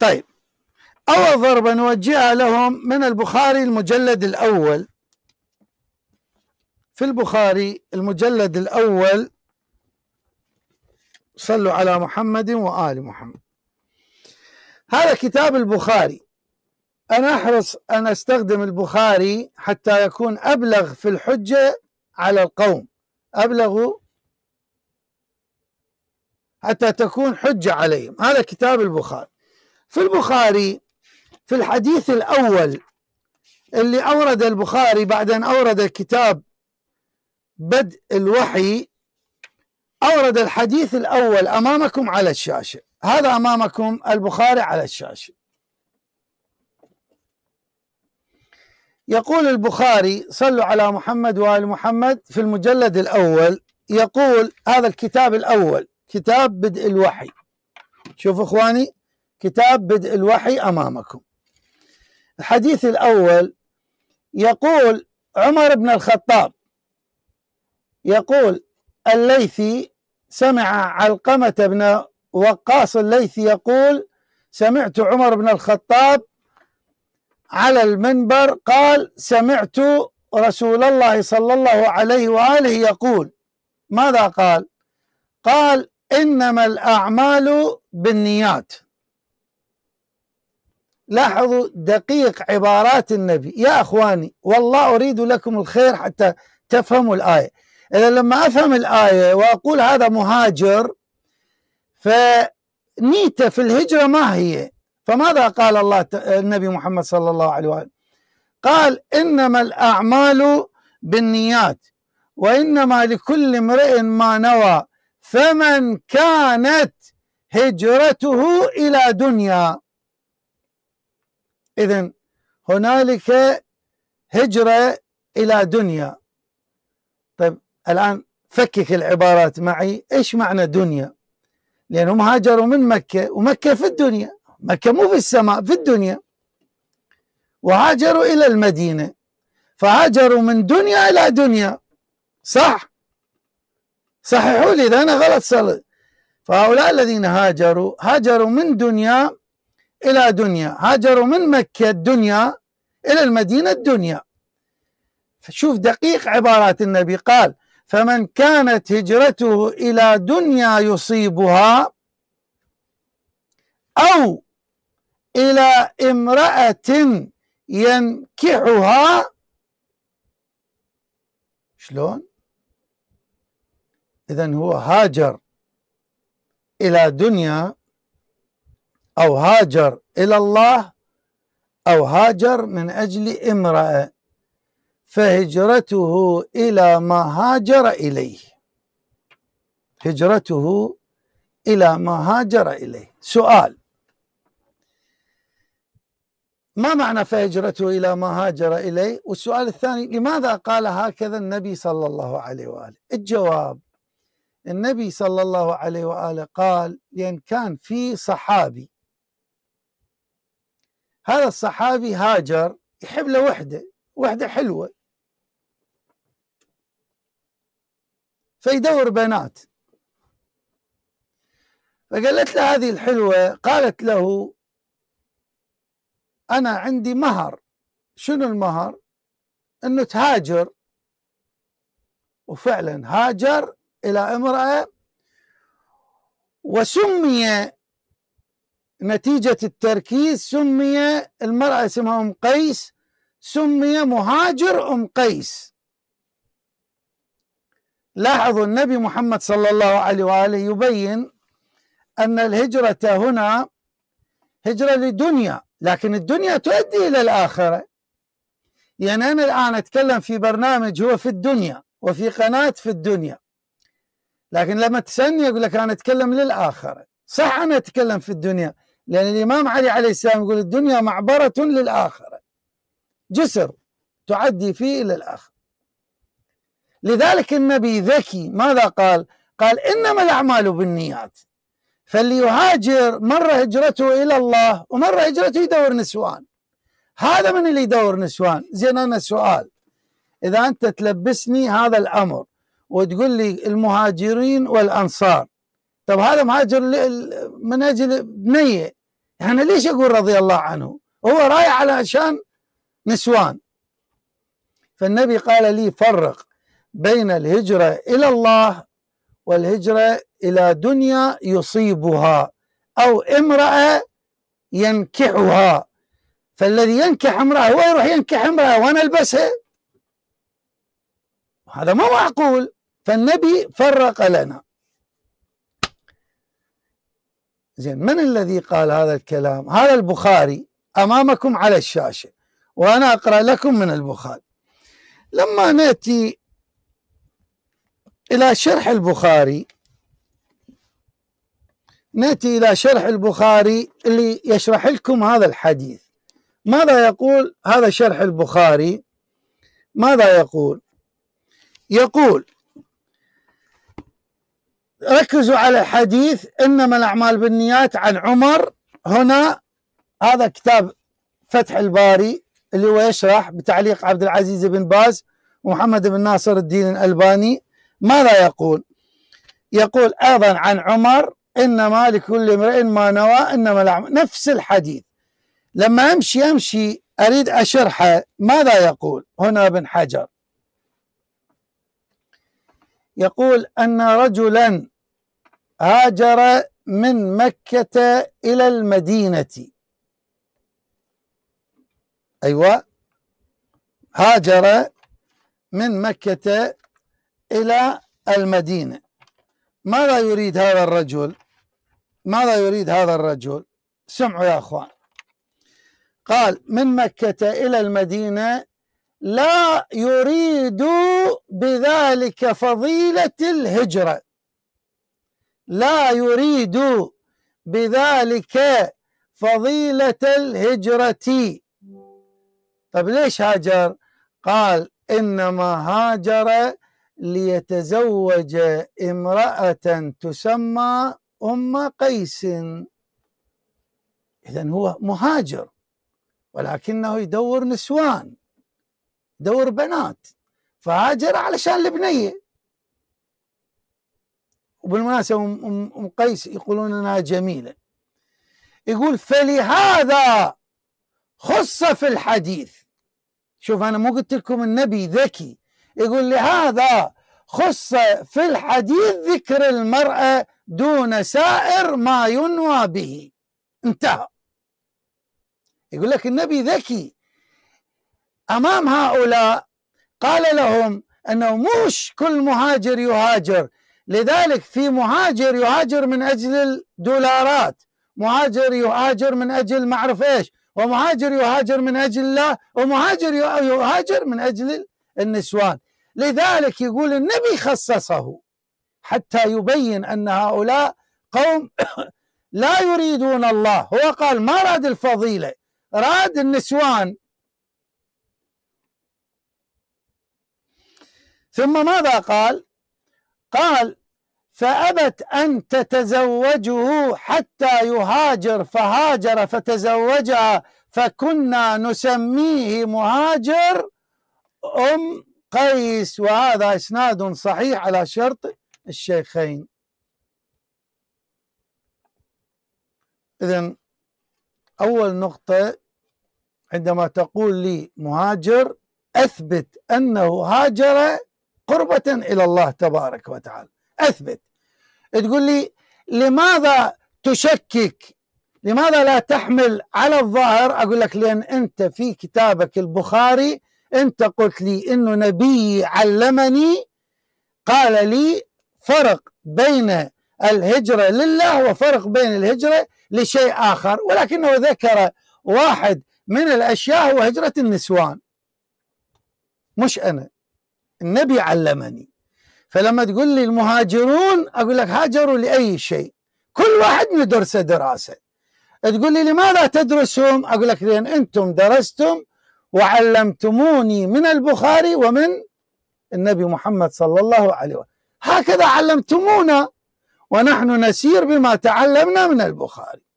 طيب أول ضربة نوجهها لهم من البخاري المجلد الأول في البخاري المجلد الأول صلوا على محمد وآل محمد هذا كتاب البخاري أنا أحرص أن أستخدم البخاري حتى يكون أبلغ في الحجة على القوم أبلغ حتى تكون حجة عليهم هذا كتاب البخاري في البخاري في الحديث الأول اللي أورد البخاري بعد أن أورد كتاب بدء الوحي أورد الحديث الأول أمامكم على الشاشة هذا أمامكم البخاري على الشاشة يقول البخاري صلوا على محمد وآل محمد في المجلد الأول يقول هذا الكتاب الأول كتاب بدء الوحي شوفوا إخواني كتاب بدء الوحي امامكم. الحديث الاول يقول عمر بن الخطاب يقول الليثي سمع علقمة بن وقاص الليثي يقول سمعت عمر بن الخطاب على المنبر قال سمعت رسول الله صلى الله عليه واله يقول ماذا قال؟ قال انما الاعمال بالنيات لاحظوا دقيق عبارات النبي يا اخواني والله اريد لكم الخير حتى تفهموا الايه اذا لما افهم الايه واقول هذا مهاجر فنيته في الهجره ما هي فماذا قال الله النبي محمد صلى الله عليه واله قال انما الاعمال بالنيات وانما لكل امرئ ما نوى فمن كانت هجرته الى دنيا إذا هنالك هجرة إلى دنيا طيب الآن فكك العبارات معي إيش معنى دنيا لأنهم هاجروا من مكة ومكة في الدنيا مكة مو في السماء في الدنيا وهاجروا إلى المدينة فهاجروا من دنيا إلى دنيا صح صححوا لي إذا أنا غلط صار فهؤلاء الذين هاجروا هاجروا من دنيا إلى دنيا هاجروا من مكة الدنيا إلى المدينة الدنيا فشوف دقيق عبارات النبي قال فمن كانت هجرته إلى دنيا يصيبها أو إلى امرأة ينكحها شلون؟ إذا هو هاجر إلى دنيا أو هاجر إلى الله أو هاجر من أجل امرأة فهجرته إلى ما هاجر إليه هجرته إلى ما هاجر إليه سؤال ما معنى فهجرته إلى ما هاجر إليه والسؤال الثاني لماذا قال هكذا النبي صلى الله عليه وآله الجواب النبي صلى الله عليه وآله قال لأن كان في صحابي هذا الصحابي هاجر يحب له وحده وحده حلوه فيدور بنات فقالت له هذه الحلوه قالت له انا عندي مهر شنو المهر؟ انه تهاجر وفعلا هاجر الى امراه وسمي نتيجة التركيز سمي المرأة اسمها أم قيس سمي مهاجر أم قيس لاحظوا النبي محمد صلى الله عليه وآله يبين أن الهجرة هنا هجرة لدنيا لكن الدنيا تؤدي إلى الآخرة يعني أنا الآن أتكلم في برنامج هو في الدنيا وفي قناة في الدنيا لكن لما تسألني أقول لك أنا أتكلم للآخرة صح أنا أتكلم في الدنيا لأن الإمام علي عليه السلام يقول الدنيا معبرة للآخرة جسر تعدي فيه إلى الآخرة لذلك النبي ذكي ماذا قال قال إنما الأعمال بالنيات فاللي يهاجر مرة هجرته إلى الله ومرة هجرته يدور نسوان هذا من اللي يدور نسوان زين أنا سؤال إذا أنت تلبسني هذا الأمر وتقول لي المهاجرين والأنصار طب هذا مهاجر من اجل بنيه يعني ليش اقول رضي الله عنه هو رايح على شان نسوان فالنبي قال لي فرق بين الهجره الى الله والهجره الى دنيا يصيبها او امراه ينكحها فالذي ينكح امراه هو يروح ينكح امراه وانا البسها هذا مو معقول فالنبي فرق لنا زين من الذي قال هذا الكلام؟ هذا البخاري امامكم على الشاشه وانا اقرا لكم من البخاري. لما ناتي الى شرح البخاري ناتي الى شرح البخاري اللي يشرح لكم هذا الحديث. ماذا يقول هذا شرح البخاري؟ ماذا يقول؟ يقول ركزوا على الحديث انما الاعمال بالنيات عن عمر هنا هذا كتاب فتح الباري اللي هو يشرح بتعليق عبد العزيز بن باز ومحمد بن ناصر الدين الالباني ماذا يقول؟ يقول ايضا عن عمر انما لكل امرئ ما نوى انما الاعمال نفس الحديث لما امشي امشي اريد اشرحه ماذا يقول هنا ابن حجر يقول ان رجلا هاجر من مكة إلى المدينة أيوة هاجر من مكة إلى المدينة ماذا يريد هذا الرجل ماذا يريد هذا الرجل سمعوا يا أخوان قال من مكة إلى المدينة لا يريد بذلك فضيلة الهجرة لا يريد بذلك فضيلة الهجرة طب ليش هاجر قال إنما هاجر ليتزوج امرأة تسمى أم قيس إذا هو مهاجر ولكنه يدور نسوان يدور بنات فهاجر علشان البنية وبالمناسبة أم قيس يقولون أنها جميلة يقول فلهذا خص في الحديث شوف أنا مو قلت لكم النبي ذكي يقول لهذا خص في الحديث ذكر المرأة دون سائر ما ينوى به انتهى يقول لك النبي ذكي أمام هؤلاء قال لهم أنه مش كل مهاجر يهاجر لذلك في مهاجر يهاجر من اجل الدولارات مهاجر يهاجر من اجل ما اعرف ايش ومهاجر يهاجر من اجل الله ومهاجر يهاجر من اجل النسوان لذلك يقول النبي خصصه حتى يبين ان هؤلاء قوم لا يريدون الله هو قال ما راد الفضيله راد النسوان ثم ماذا قال قال فأبت أن تتزوجه حتى يهاجر فهاجر فتزوجها فكنا نسميه مهاجر أم قيس وهذا إسناد صحيح على شرط الشيخين إذا أول نقطة عندما تقول لي مهاجر أثبت أنه هاجر قربة إلى الله تبارك وتعالى أثبت تقول لي لماذا تشكك لماذا لا تحمل على الظاهر أقول لك لأن أنت في كتابك البخاري أنت قلت لي أنه نبي علمني قال لي فرق بين الهجرة لله وفرق بين الهجرة لشيء آخر ولكنه ذكر واحد من الأشياء هو هجرة النسوان مش أنا النبي علمني فلما تقول لي المهاجرون اقول لك هاجروا لاي شيء كل واحد يدرس دراسه تقول لي لماذا تدرسهم اقول لك لان انتم درستم وعلمتموني من البخاري ومن النبي محمد صلى الله عليه وسلم هكذا علمتمونا ونحن نسير بما تعلمنا من البخاري